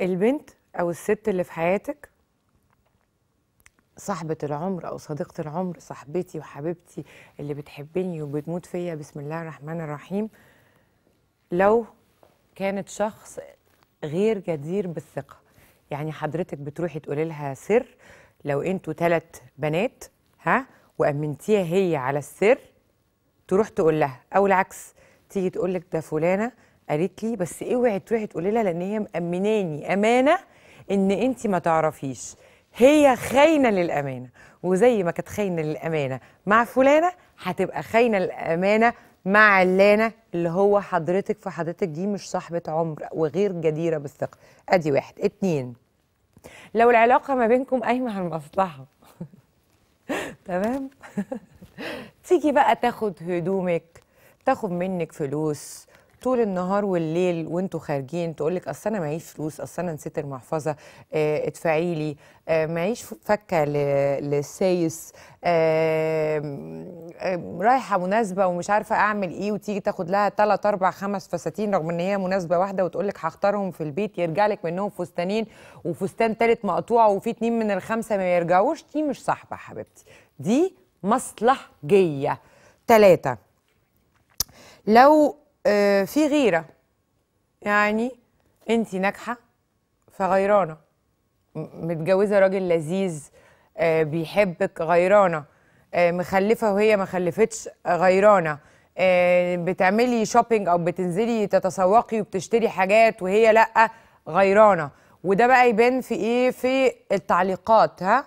البنت او الست اللي في حياتك صاحبة العمر أو صديقة العمر صاحبتي وحبيبتي اللي بتحبني وبتموت فيا بسم الله الرحمن الرحيم لو كانت شخص غير جدير بالثقة يعني حضرتك بتروحي تقولي لها سر لو انتوا ثلاث بنات ها وأمنتيها هي على السر تروح تقول لها أو العكس تيجي تقول لك ده فلانة قالت لي بس اوعي تروحي تقولي لها لان هي مامناني امانه ان انت ما تعرفيش هي خاينه للامانه وزي ما كانت خاينه للامانه مع فلانه هتبقى خاينه للامانه مع علانه اللي هو حضرتك فحضرتك دي مش صاحبه عمر وغير جديره بالثقه ادي واحد اتنين لو العلاقه ما بينكم قايمه على المصلحه تمام تيجي بقى تاخد هدومك تاخد منك فلوس طول النهار والليل وانتوا خارجين تقول لك اصل انا معيش فلوس اصل انا نسيت المحفظه اه ادفعي لي اه معيش فكه للسايس آه،, اه رايحه مناسبه ومش عارفه اعمل ايه وتيجي تاخد لها ثلاث اربع خمس فساتين رغم ان هي مناسبه واحده وتقول لك هختارهم في البيت يرجع لك منهم فستانين وفستان ثالث مقطوع وفي اتنين من الخمسه ما يرجعوش دي مش صاحبه حبيبتي دي مصلحجيه ثلاثه لو آه، في غيره يعني انت ناجحه فغيرانه متجوزه راجل لذيذ آه، بيحبك غيرانه آه، مخلفه وهي ما خلفتش غيرانه بتعملي شوبينج او بتنزلي تتسوقي وبتشتري حاجات وهي لا غيرانه وده بقى يبان في ايه في التعليقات ها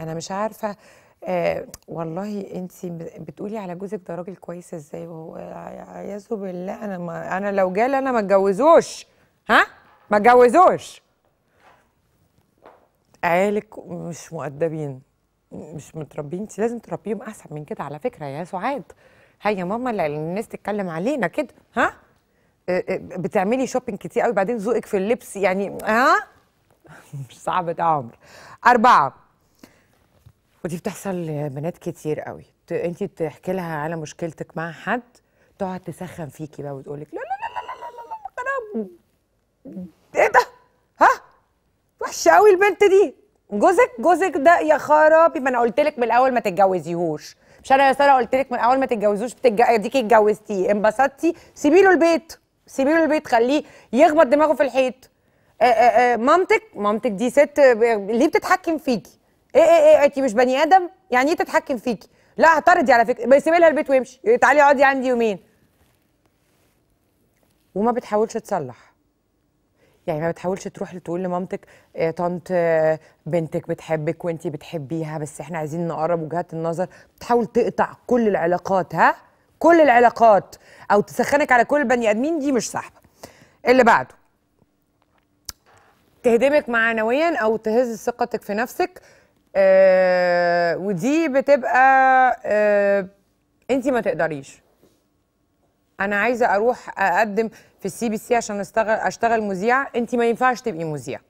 انا مش عارفه آه والله انت بتقولي على جوزك ده راجل كويس ازاي وهو عياذ بالله انا ما انا لو جالي انا ما اتجوزوش ها ما اتجوزوش عيالك مش مؤدبين مش متربيين انت لازم تربيهم احسن من كده على فكره يا سعاد هيا ماما الناس تتكلم علينا كده ها آه، آه، بتعملي شوبينج كتير قوي بعدين ذوقك في اللبس يعني ها مش صعب ده عمر اربعه ودي بتحصل لبنات كتير قوي انت تحكي لها على مشكلتك مع حد تقعد تسخن فيكي بقى وتقول لك لا لا لا لا لا لا لا ايه ده ها وحشه قوي البنت دي جوزك جوزك ده يا خرابي ما انا قلت لك من الاول ما تتجوزيهوش مش انا يا ساره قلت لك من الاول ما تتجوزوش بتتج... اديكي اتجوزتيه انبسطتي سيبي له البيت سيبي له البيت خليه يخبط دماغه في الحيط آآ آآ مامتك مامتك دي ست ليه بتتحكم فيكي ايه ايه ايه انت مش بني ادم يعني ايه تتحكم فيكي لا اعترضي على فكره بيسيب لها البيت ويمشي تعالي اقعدي عندي يومين وما بتحاولش تصلح يعني ما بتحاولش تروح تقول لمامتك إيه طنط آه، بنتك بتحبك وانتي بتحبيها بس احنا عايزين نقرب وجهات النظر بتحاول تقطع كل العلاقات ها كل العلاقات او تسخنك على كل البني ادمين دي مش صاحبه اللي بعده تهدمك معنويا او تهز ثقتك في نفسك آه، ودي بتبقى آه انت ما تقدريش انا عايزه اروح اقدم في السي بي سي عشان اشتغل اشتغل مذيعه انت ما ينفعش تبقي مذيعه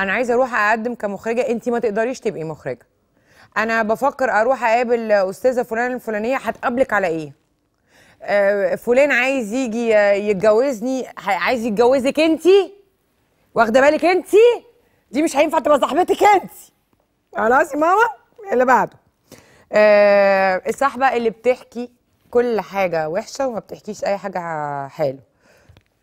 انا عايزه اروح اقدم كمخرجه انت ما تقدريش تبقي مخرجه انا بفكر اروح اقابل استاذه فلان الفلانيه هتقابلك على ايه آه، فلان عايز يجي يتجوزني عايز يتجوزك انت واخده بالك انت دي مش هينفع تبقى صاحبتك انت خلاص يا ماما اللي بعده آه الصاحبه اللي بتحكي كل حاجه وحشه وما بتحكيش اي حاجه حلوه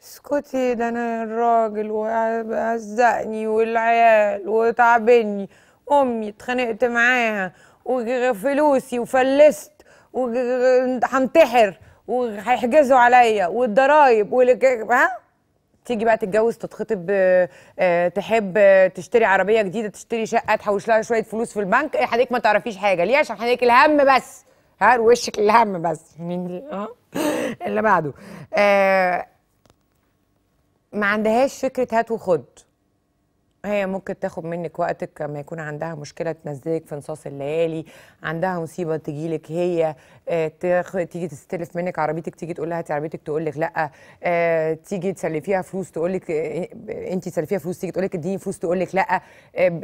اسكتي ده انا الراجل وهزقني والعيال وتعبني امي اتخانقت معاها وفلوسي وفلست وهنتحر وهيحجزوا عليا والضرايب ها تيجي بقى تتجوز تتخطب آه، تحب تشتري عربيه جديده تشتري شقه تحوش لها شويه فلوس في البنك إيه، حضرتك ما تعرفيش حاجه ليه عشان حضرتك الهم بس ها وشك الهم بس مين دي اه اللي بعده آه ما عندهاش فكره هات وخد هي ممكن تاخد منك وقتك لما يكون عندها مشكله تنزلك في نصاص الليالي عندها مصيبه تجيلك هي آه، تيجي تستلف منك عربيتك تيجي تقول لها هاتي عربيتك تقول لك لا آه، تيجي تسلفيها فلوس تقول لك آه، انت تسلفيها فلوس تيجي تقول لك اديني فلوس تقول لك لا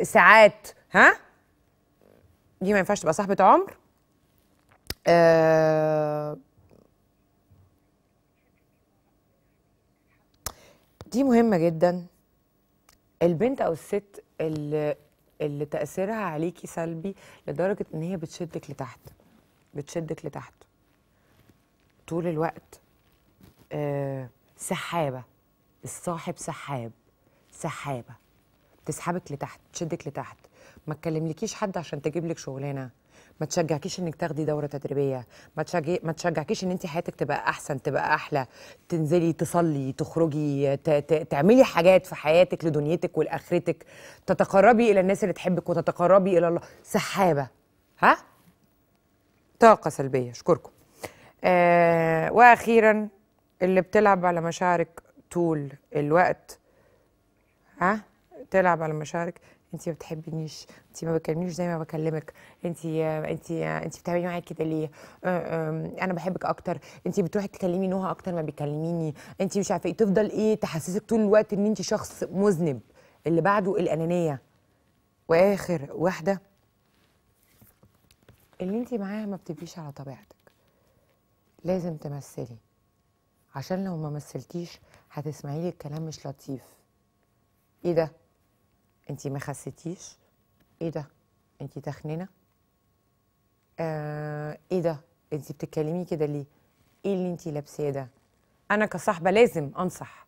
ساعات ها دي ما ينفعش تبقى صاحبه عمر دي مهمه جدا البنت او الست اللي, اللي تاثيرها عليكي سلبي لدرجه ان هي بتشدك لتحت بتشدك لتحت طول الوقت آه سحابه الصاحب سحاب سحابه تسحبك لتحت تشدك لتحت ما تكلملكيش حد عشان تجيب لك شغلانه ما تشجعكيش انك تاخدي دوره تدريبيه ما تشجع ما تشجعكيش ان انت حياتك تبقى احسن تبقى احلى تنزلي تصلي تخرجي ت... ت... تعملي حاجات في حياتك لدنيتك ولاخرتك تتقربي الى الناس اللي تحبك وتتقربي الى الله سحابه ها طاقه سلبيه اشكركم آه واخيرا اللي بتلعب على مشاعرك طول الوقت ها تلعب على مشاعرك انت ما بتحبنيش انت ما بتكلمنيش زي ما بكلمك انت انت انت بتعملي معايا كده ليه انا بحبك اكتر انت بتروحي تكلمي نوها اكتر ما بيكلميني انت مش عارفه ايه تفضل ايه تحسسك طول الوقت ان انت شخص مذنب اللي بعده الانانيه واخر واحده اللي انت معاها ما بتبقيش على طبيعتك لازم تمثلي عشان لو ما مثلتيش هتسمعي لي الكلام مش لطيف ايه ده انت ما خسيتيش ايه ده انت تخنينه آه ايه ده انت بتتكلمي كده ليه ايه اللي انت لابساه ده انا كصاحبه لازم انصح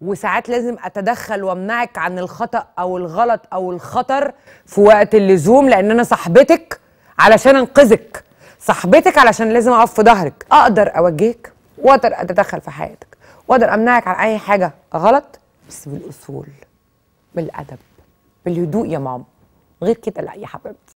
وساعات لازم اتدخل وامنعك عن الخطا او الغلط او الخطر في وقت اللزوم لان انا صاحبتك علشان انقذك صاحبتك علشان لازم اقف في ظهرك اقدر اوجهك واقدر اتدخل في حياتك واقدر امنعك عن اي حاجه غلط بس بالاصول بالادب بالهدوء يا ماما غير كده لا يا حبيبتي